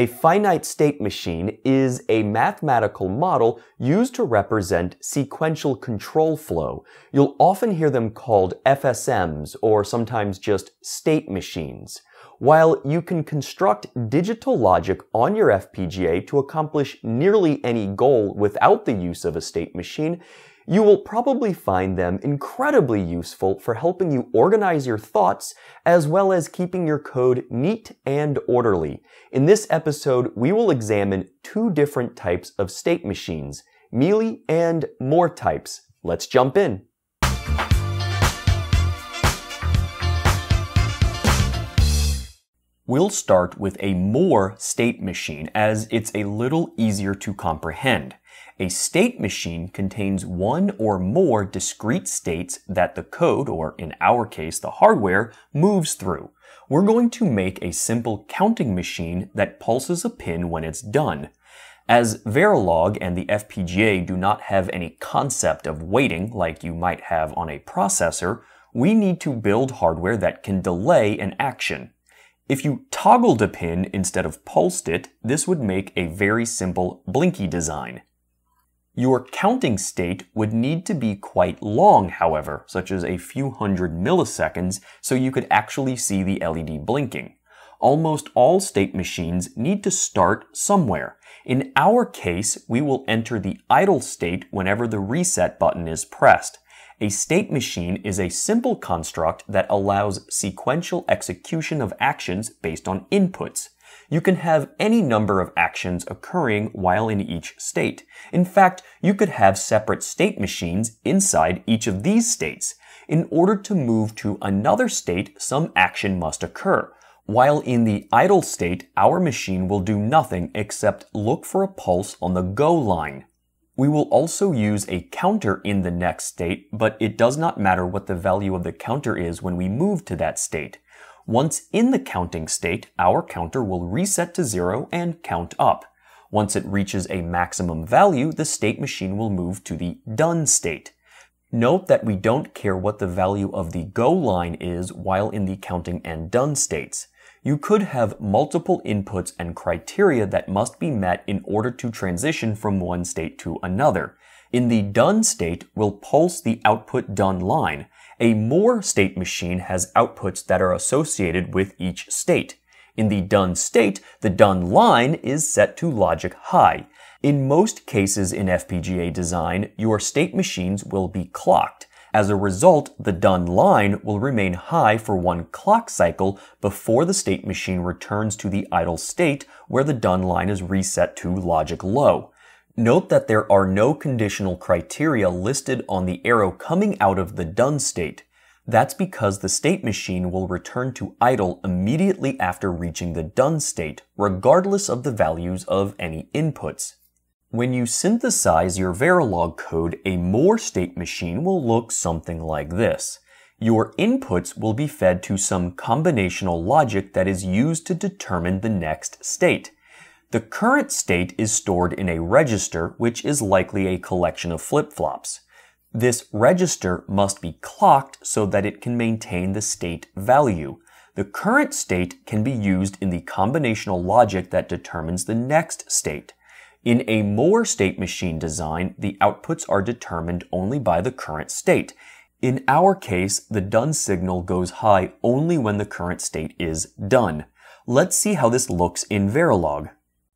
A finite state machine is a mathematical model used to represent sequential control flow. You'll often hear them called FSMs or sometimes just state machines. While you can construct digital logic on your FPGA to accomplish nearly any goal without the use of a state machine, you will probably find them incredibly useful for helping you organize your thoughts as well as keeping your code neat and orderly. In this episode, we will examine two different types of state machines, mealy and more types. Let's jump in. We'll start with a more state machine as it's a little easier to comprehend. A state machine contains one or more discrete states that the code, or in our case, the hardware, moves through. We're going to make a simple counting machine that pulses a pin when it's done. As Verilog and the FPGA do not have any concept of waiting like you might have on a processor, we need to build hardware that can delay an action. If you toggled a pin instead of pulsed it, this would make a very simple blinky design. Your counting state would need to be quite long, however, such as a few hundred milliseconds, so you could actually see the LED blinking. Almost all state machines need to start somewhere. In our case, we will enter the idle state whenever the reset button is pressed. A state machine is a simple construct that allows sequential execution of actions based on inputs you can have any number of actions occurring while in each state. In fact, you could have separate state machines inside each of these states. In order to move to another state, some action must occur. While in the idle state, our machine will do nothing except look for a pulse on the go line. We will also use a counter in the next state, but it does not matter what the value of the counter is when we move to that state. Once in the counting state, our counter will reset to zero and count up. Once it reaches a maximum value, the state machine will move to the done state. Note that we don't care what the value of the go line is while in the counting and done states. You could have multiple inputs and criteria that must be met in order to transition from one state to another. In the done state, we'll pulse the output done line, a Moore state machine has outputs that are associated with each state. In the done state, the done line is set to logic high. In most cases in FPGA design, your state machines will be clocked. As a result, the done line will remain high for one clock cycle before the state machine returns to the idle state where the done line is reset to logic low. Note that there are no conditional criteria listed on the arrow coming out of the done state. That's because the state machine will return to idle immediately after reaching the done state, regardless of the values of any inputs. When you synthesize your Verilog code, a more state machine will look something like this. Your inputs will be fed to some combinational logic that is used to determine the next state. The current state is stored in a register, which is likely a collection of flip-flops. This register must be clocked so that it can maintain the state value. The current state can be used in the combinational logic that determines the next state. In a Moore state machine design, the outputs are determined only by the current state. In our case, the done signal goes high only when the current state is done. Let's see how this looks in Verilog.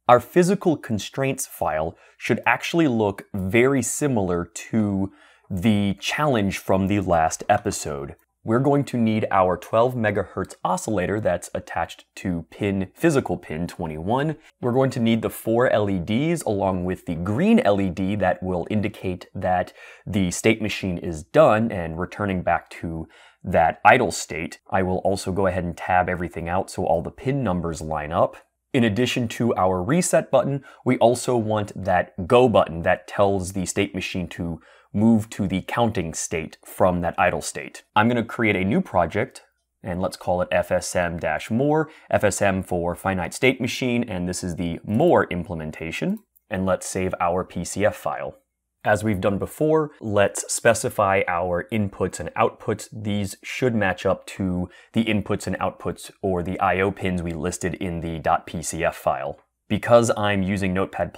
Our physical constraints file should actually look very similar to the challenge from the last episode. We're going to need our 12 megahertz oscillator that's attached to pin physical pin 21. We're going to need the four LEDs along with the green LED that will indicate that the state machine is done and returning back to that idle state. I will also go ahead and tab everything out so all the pin numbers line up. In addition to our reset button, we also want that go button that tells the state machine to move to the counting state from that idle state. I'm gonna create a new project and let's call it FSM-more, FSM for finite state machine, and this is the more implementation. And let's save our PCF file. As we've done before, let's specify our inputs and outputs. These should match up to the inputs and outputs or the IO pins we listed in the .pcf file. Because I'm using Notepad++,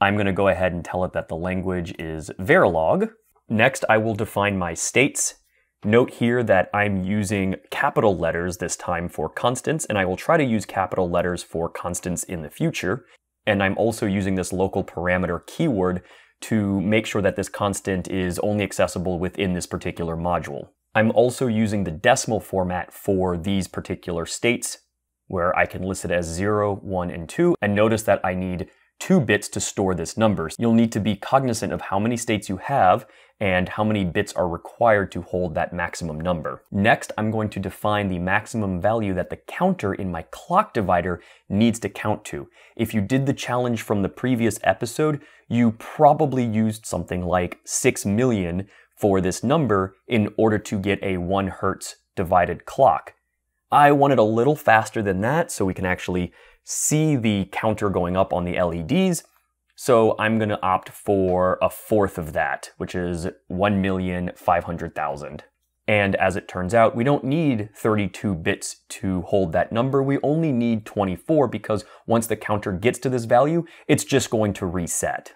I'm going to go ahead and tell it that the language is Verilog. Next, I will define my states. Note here that I'm using capital letters this time for constants, and I will try to use capital letters for constants in the future. And I'm also using this local parameter keyword to make sure that this constant is only accessible within this particular module. I'm also using the decimal format for these particular states where I can list it as 0, 1, and 2, and notice that I need two bits to store this number. You'll need to be cognizant of how many states you have and how many bits are required to hold that maximum number. Next, I'm going to define the maximum value that the counter in my clock divider needs to count to. If you did the challenge from the previous episode, you probably used something like 6 million for this number in order to get a 1 hertz divided clock. I want it a little faster than that so we can actually see the counter going up on the LEDs, so I'm going to opt for a fourth of that, which is 1,500,000. And as it turns out, we don't need 32 bits to hold that number. We only need 24 because once the counter gets to this value, it's just going to reset.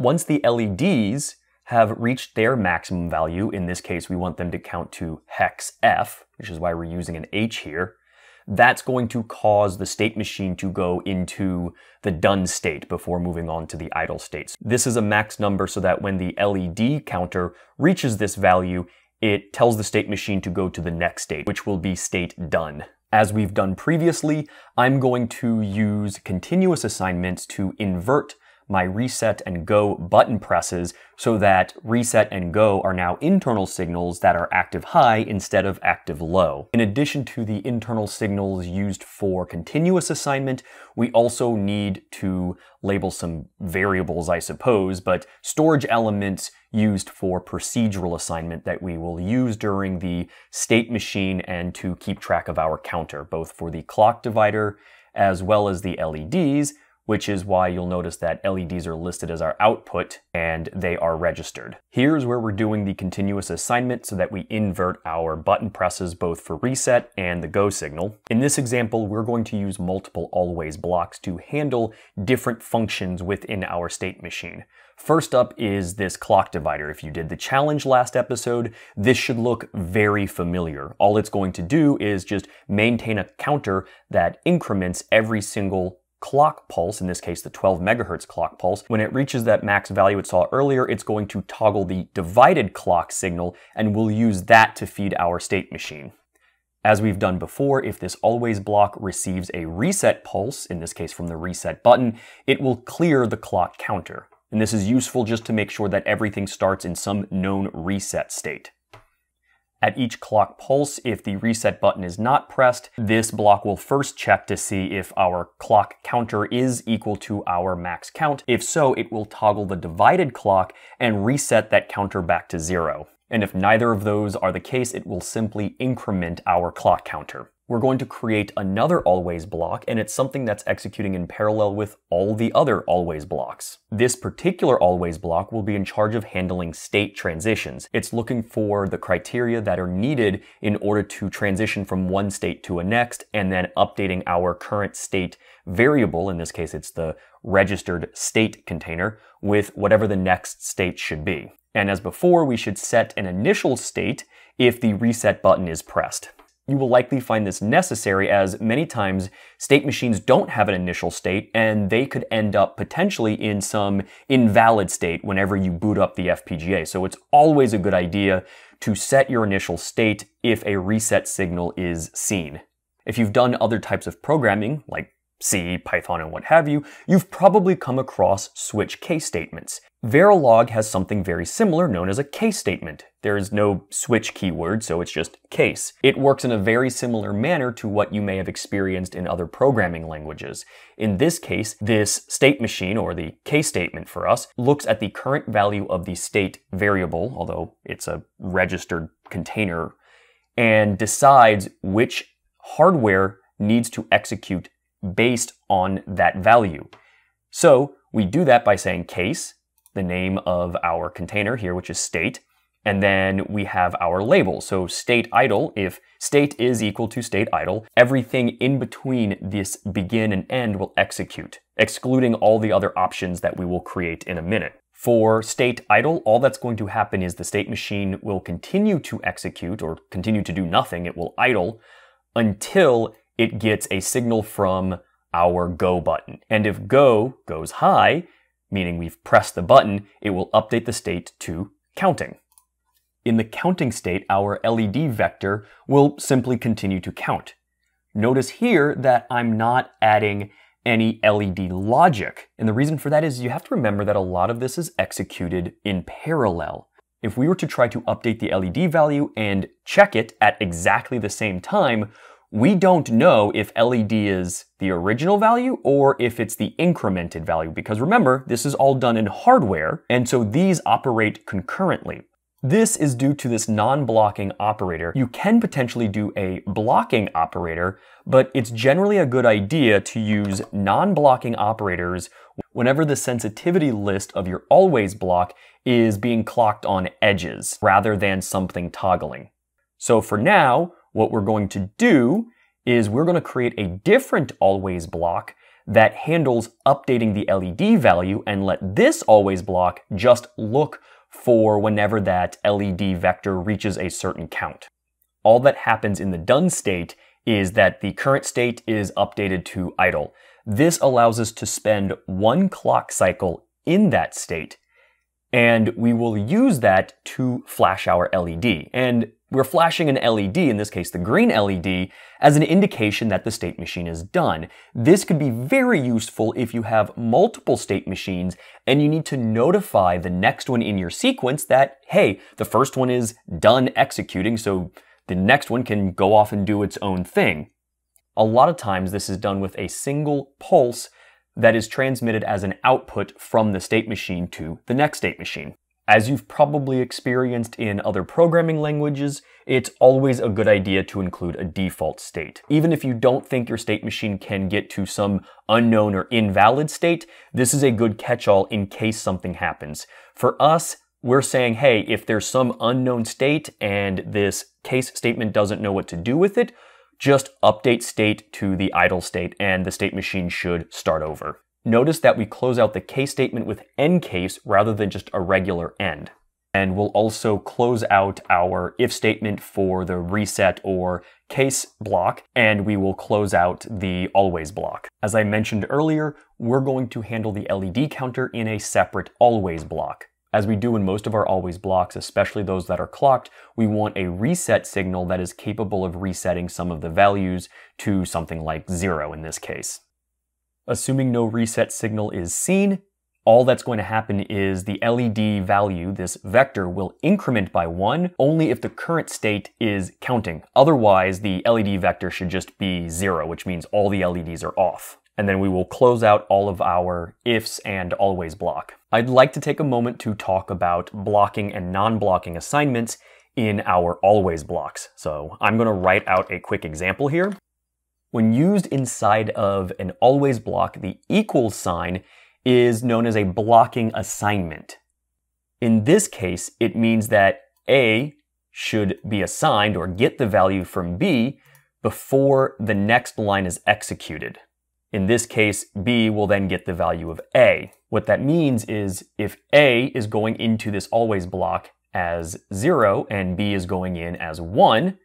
Once the LEDs have reached their maximum value, in this case, we want them to count to hex F, which is why we're using an H here, that's going to cause the state machine to go into the done state before moving on to the idle states. This is a max number so that when the LED counter reaches this value, it tells the state machine to go to the next state, which will be state done. As we've done previously, I'm going to use continuous assignments to invert my reset and go button presses so that reset and go are now internal signals that are active high instead of active low. In addition to the internal signals used for continuous assignment, we also need to label some variables, I suppose, but storage elements used for procedural assignment that we will use during the state machine and to keep track of our counter, both for the clock divider as well as the LEDs, which is why you'll notice that LEDs are listed as our output and they are registered. Here's where we're doing the continuous assignment so that we invert our button presses both for reset and the go signal. In this example, we're going to use multiple always blocks to handle different functions within our state machine. First up is this clock divider. If you did the challenge last episode, this should look very familiar. All it's going to do is just maintain a counter that increments every single clock pulse, in this case the 12 megahertz clock pulse, when it reaches that max value it saw earlier, it's going to toggle the divided clock signal and we'll use that to feed our state machine. As we've done before, if this always block receives a reset pulse, in this case from the reset button, it will clear the clock counter. And this is useful just to make sure that everything starts in some known reset state. At each clock pulse, if the reset button is not pressed, this block will first check to see if our clock counter is equal to our max count. If so, it will toggle the divided clock and reset that counter back to zero. And if neither of those are the case, it will simply increment our clock counter we're going to create another always block, and it's something that's executing in parallel with all the other always blocks. This particular always block will be in charge of handling state transitions. It's looking for the criteria that are needed in order to transition from one state to a next, and then updating our current state variable, in this case it's the registered state container, with whatever the next state should be. And as before, we should set an initial state if the reset button is pressed you will likely find this necessary as many times state machines don't have an initial state and they could end up potentially in some invalid state whenever you boot up the FPGA. So it's always a good idea to set your initial state if a reset signal is seen. If you've done other types of programming, like C, Python, and what have you, you've probably come across switch case statements. Verilog has something very similar known as a case statement. There is no switch keyword, so it's just case. It works in a very similar manner to what you may have experienced in other programming languages. In this case, this state machine, or the case statement for us, looks at the current value of the state variable, although it's a registered container, and decides which hardware needs to execute based on that value. So we do that by saying case, the name of our container here, which is state. And then we have our label. So state idle, if state is equal to state idle, everything in between this begin and end will execute, excluding all the other options that we will create in a minute. For state idle, all that's going to happen is the state machine will continue to execute or continue to do nothing. It will idle until it gets a signal from our go button. And if go goes high, meaning we've pressed the button, it will update the state to counting. In the counting state, our LED vector will simply continue to count. Notice here that I'm not adding any LED logic. And the reason for that is you have to remember that a lot of this is executed in parallel. If we were to try to update the LED value and check it at exactly the same time, we don't know if LED is the original value or if it's the incremented value, because remember, this is all done in hardware, and so these operate concurrently. This is due to this non-blocking operator. You can potentially do a blocking operator, but it's generally a good idea to use non-blocking operators whenever the sensitivity list of your always block is being clocked on edges rather than something toggling. So for now, what we're going to do is we're going to create a different always block that handles updating the LED value and let this always block just look for whenever that LED vector reaches a certain count. All that happens in the done state is that the current state is updated to idle. This allows us to spend one clock cycle in that state, and we will use that to flash our LED. And we're flashing an LED, in this case the green LED, as an indication that the state machine is done. This could be very useful if you have multiple state machines and you need to notify the next one in your sequence that, hey, the first one is done executing, so the next one can go off and do its own thing. A lot of times this is done with a single pulse that is transmitted as an output from the state machine to the next state machine. As you've probably experienced in other programming languages, it's always a good idea to include a default state. Even if you don't think your state machine can get to some unknown or invalid state, this is a good catch-all in case something happens. For us, we're saying, hey, if there's some unknown state and this case statement doesn't know what to do with it, just update state to the idle state and the state machine should start over. Notice that we close out the case statement with end case rather than just a regular end. And we'll also close out our if statement for the reset or case block, and we will close out the always block. As I mentioned earlier, we're going to handle the LED counter in a separate always block. As we do in most of our always blocks, especially those that are clocked, we want a reset signal that is capable of resetting some of the values to something like zero in this case. Assuming no reset signal is seen, all that's going to happen is the LED value, this vector, will increment by one only if the current state is counting. Otherwise, the LED vector should just be zero, which means all the LEDs are off. And then we will close out all of our ifs and always block. I'd like to take a moment to talk about blocking and non-blocking assignments in our always blocks. So I'm gonna write out a quick example here. When used inside of an always block, the equals sign is known as a blocking assignment. In this case, it means that A should be assigned or get the value from B before the next line is executed. In this case, B will then get the value of A. What that means is if A is going into this always block as 0 and B is going in as 1,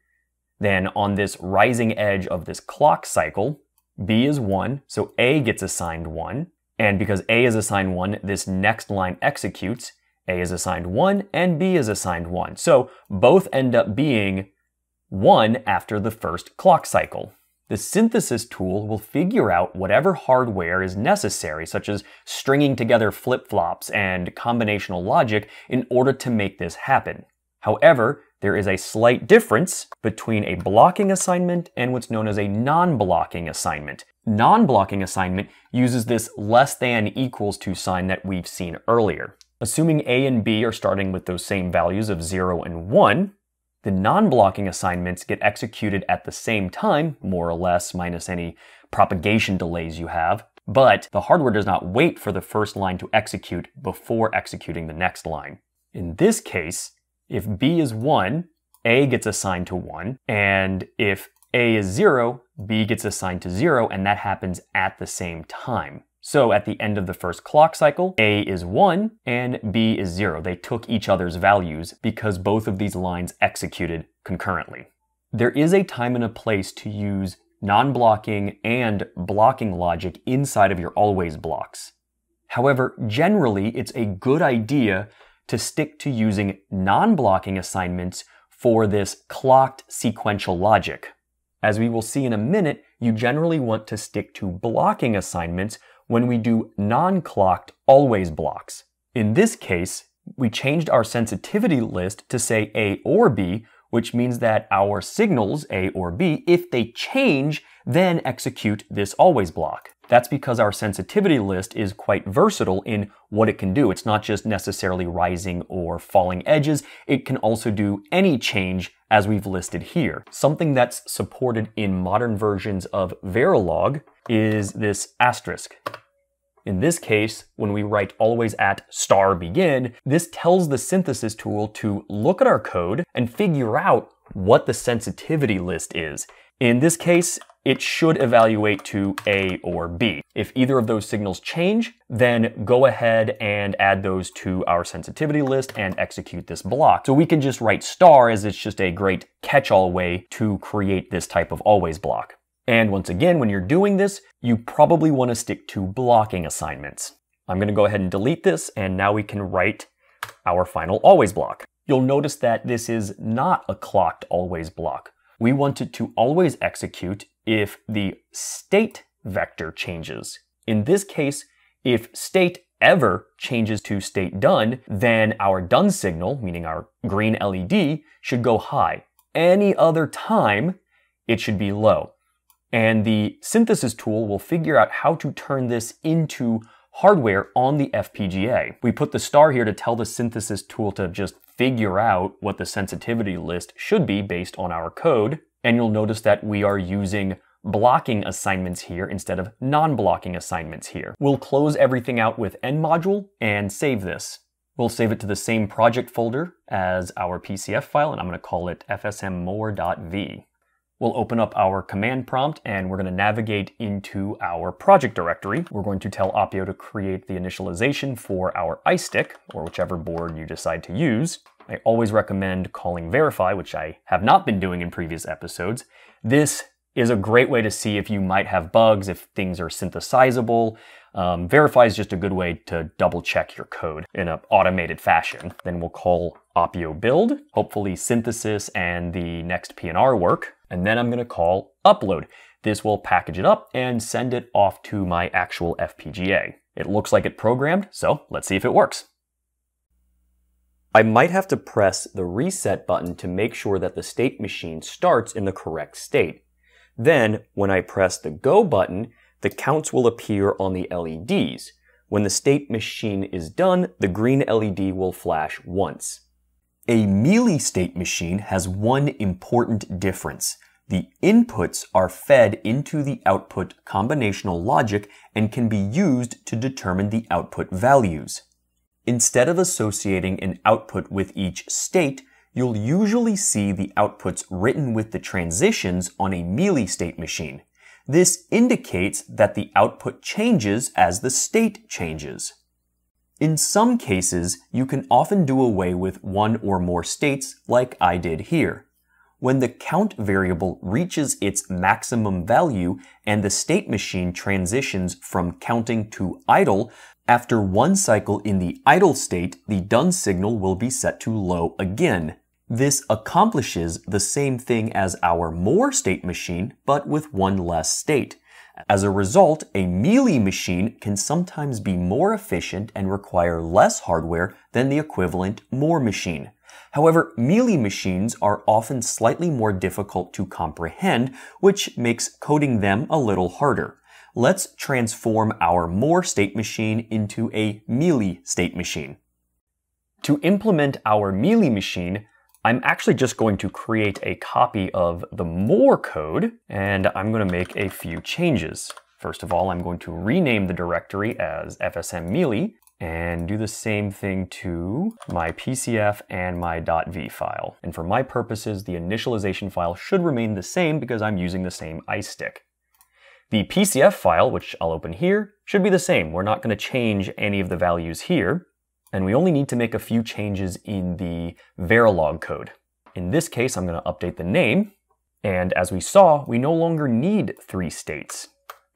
then on this rising edge of this clock cycle, B is 1, so A gets assigned 1. And because A is assigned 1, this next line executes. A is assigned 1 and B is assigned 1. So both end up being 1 after the first clock cycle. The synthesis tool will figure out whatever hardware is necessary, such as stringing together flip-flops and combinational logic in order to make this happen. However, there is a slight difference between a blocking assignment and what's known as a non-blocking assignment. Non-blocking assignment uses this less than equals to sign that we've seen earlier. Assuming A and B are starting with those same values of 0 and 1, the non-blocking assignments get executed at the same time, more or less, minus any propagation delays you have, but the hardware does not wait for the first line to execute before executing the next line. In this case, if B is 1, A gets assigned to 1. And if A is 0, B gets assigned to 0, and that happens at the same time. So at the end of the first clock cycle, A is 1 and B is 0. They took each other's values because both of these lines executed concurrently. There is a time and a place to use non-blocking and blocking logic inside of your always blocks. However, generally, it's a good idea to stick to using non-blocking assignments for this clocked sequential logic. As we will see in a minute, you generally want to stick to blocking assignments when we do non-clocked always blocks. In this case, we changed our sensitivity list to say A or B, which means that our signals, A or B, if they change, then execute this always block. That's because our sensitivity list is quite versatile in what it can do. It's not just necessarily rising or falling edges, it can also do any change as we've listed here. Something that's supported in modern versions of Verilog is this asterisk. In this case, when we write always at star begin, this tells the synthesis tool to look at our code and figure out what the sensitivity list is. In this case, it should evaluate to A or B. If either of those signals change, then go ahead and add those to our sensitivity list and execute this block. So we can just write star as it's just a great catch-all way to create this type of always block. And once again, when you're doing this, you probably want to stick to blocking assignments. I'm going to go ahead and delete this, and now we can write our final always block. You'll notice that this is not a clocked always block. We want it to always execute if the state vector changes. In this case, if state ever changes to state done, then our done signal, meaning our green LED, should go high. Any other time, it should be low. And the synthesis tool will figure out how to turn this into hardware on the FPGA. We put the star here to tell the synthesis tool to just figure out what the sensitivity list should be based on our code. And you'll notice that we are using blocking assignments here instead of non-blocking assignments here. We'll close everything out with end module and save this. We'll save it to the same project folder as our PCF file, and I'm going to call it fsmmore.v. We'll open up our command prompt and we're going to navigate into our project directory. We're going to tell Apio to create the initialization for our iStick or whichever board you decide to use. I always recommend calling verify, which I have not been doing in previous episodes. This is a great way to see if you might have bugs, if things are synthesizable. Um, verify is just a good way to double check your code in an automated fashion. Then we'll call opio build, hopefully synthesis and the next PNR work. And then I'm gonna call upload. This will package it up and send it off to my actual FPGA. It looks like it programmed, so let's see if it works. I might have to press the reset button to make sure that the state machine starts in the correct state. Then, when I press the go button, the counts will appear on the LEDs. When the state machine is done, the green LED will flash once. A Mealy state machine has one important difference. The inputs are fed into the output combinational logic and can be used to determine the output values. Instead of associating an output with each state, you'll usually see the outputs written with the transitions on a mealy state machine. This indicates that the output changes as the state changes. In some cases, you can often do away with one or more states like I did here. When the count variable reaches its maximum value and the state machine transitions from counting to idle, after one cycle in the idle state, the done signal will be set to low again. This accomplishes the same thing as our more state machine, but with one less state. As a result, a Mealy machine can sometimes be more efficient and require less hardware than the equivalent Moore machine. However, Mealy machines are often slightly more difficult to comprehend, which makes coding them a little harder let's transform our more state machine into a mealy state machine. To implement our mealy machine, I'm actually just going to create a copy of the more code, and I'm gonna make a few changes. First of all, I'm going to rename the directory as FSM mealy, and do the same thing to my PCF and my .v file. And for my purposes, the initialization file should remain the same because I'm using the same ice stick. The PCF file, which I'll open here, should be the same. We're not going to change any of the values here, and we only need to make a few changes in the Verilog code. In this case, I'm going to update the name, and as we saw, we no longer need three states.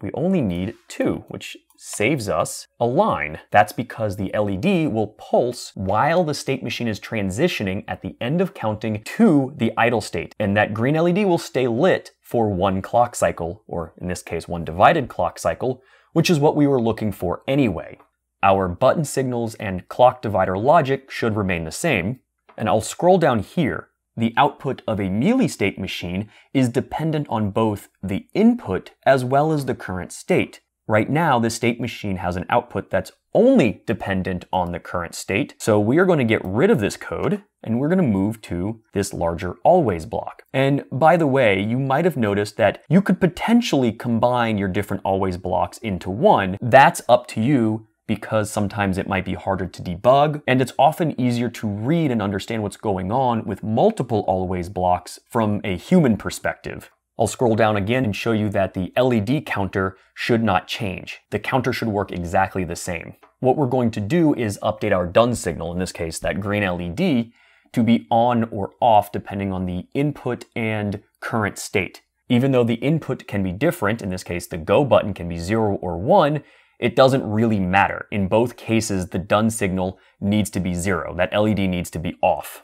We only need two, which saves us a line. That's because the LED will pulse while the state machine is transitioning at the end of counting to the idle state. And that green LED will stay lit for one clock cycle, or in this case, one divided clock cycle, which is what we were looking for anyway. Our button signals and clock divider logic should remain the same. And I'll scroll down here the output of a Mealy state machine is dependent on both the input as well as the current state. Right now, the state machine has an output that's only dependent on the current state. So we are going to get rid of this code and we're going to move to this larger always block. And by the way, you might have noticed that you could potentially combine your different always blocks into one. That's up to you because sometimes it might be harder to debug, and it's often easier to read and understand what's going on with multiple always blocks from a human perspective. I'll scroll down again and show you that the LED counter should not change. The counter should work exactly the same. What we're going to do is update our done signal, in this case that green LED, to be on or off depending on the input and current state. Even though the input can be different, in this case the go button can be 0 or 1, it doesn't really matter. In both cases, the done signal needs to be 0. That LED needs to be off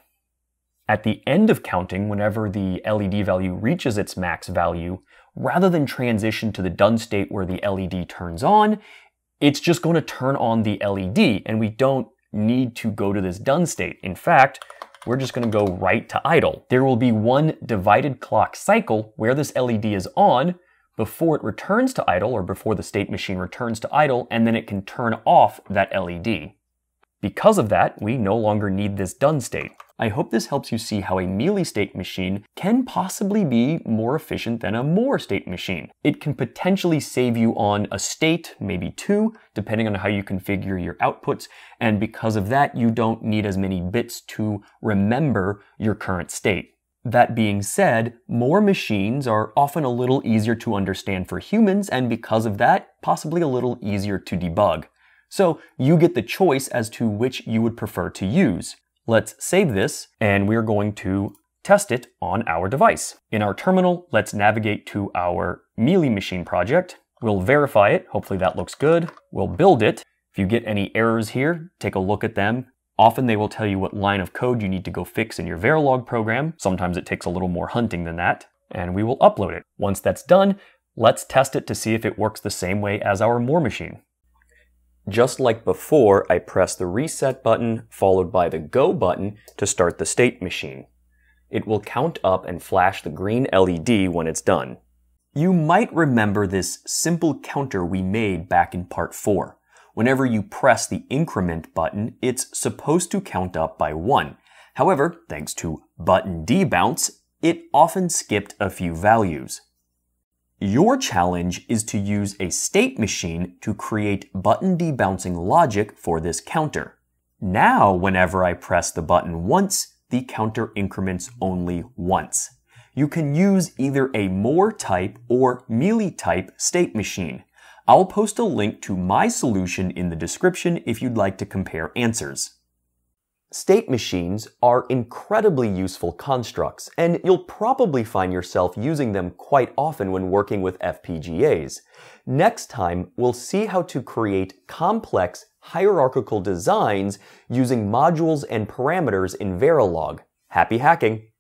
at the end of counting, whenever the LED value reaches its max value, rather than transition to the done state where the LED turns on, it's just going to turn on the LED and we don't need to go to this done state. In fact, we're just going to go right to idle. There will be one divided clock cycle where this LED is on before it returns to idle or before the state machine returns to idle, and then it can turn off that LED. Because of that, we no longer need this done state. I hope this helps you see how a mealy state machine can possibly be more efficient than a more state machine. It can potentially save you on a state, maybe two, depending on how you configure your outputs, and because of that, you don't need as many bits to remember your current state. That being said, more machines are often a little easier to understand for humans, and because of that, possibly a little easier to debug. So you get the choice as to which you would prefer to use. Let's save this and we're going to test it on our device. In our terminal, let's navigate to our Mealy machine project. We'll verify it. Hopefully that looks good. We'll build it. If you get any errors here, take a look at them. Often they will tell you what line of code you need to go fix in your Verilog program. Sometimes it takes a little more hunting than that. And we will upload it. Once that's done, let's test it to see if it works the same way as our Moore machine. Just like before, I press the reset button followed by the go button to start the state machine. It will count up and flash the green LED when it's done. You might remember this simple counter we made back in part 4. Whenever you press the increment button, it's supposed to count up by 1. However, thanks to button debounce, it often skipped a few values. Your challenge is to use a state machine to create button debouncing logic for this counter. Now, whenever I press the button once, the counter increments only once. You can use either a more type or mealy type state machine. I'll post a link to my solution in the description if you'd like to compare answers. State machines are incredibly useful constructs, and you'll probably find yourself using them quite often when working with FPGAs. Next time, we'll see how to create complex hierarchical designs using modules and parameters in Verilog. Happy hacking!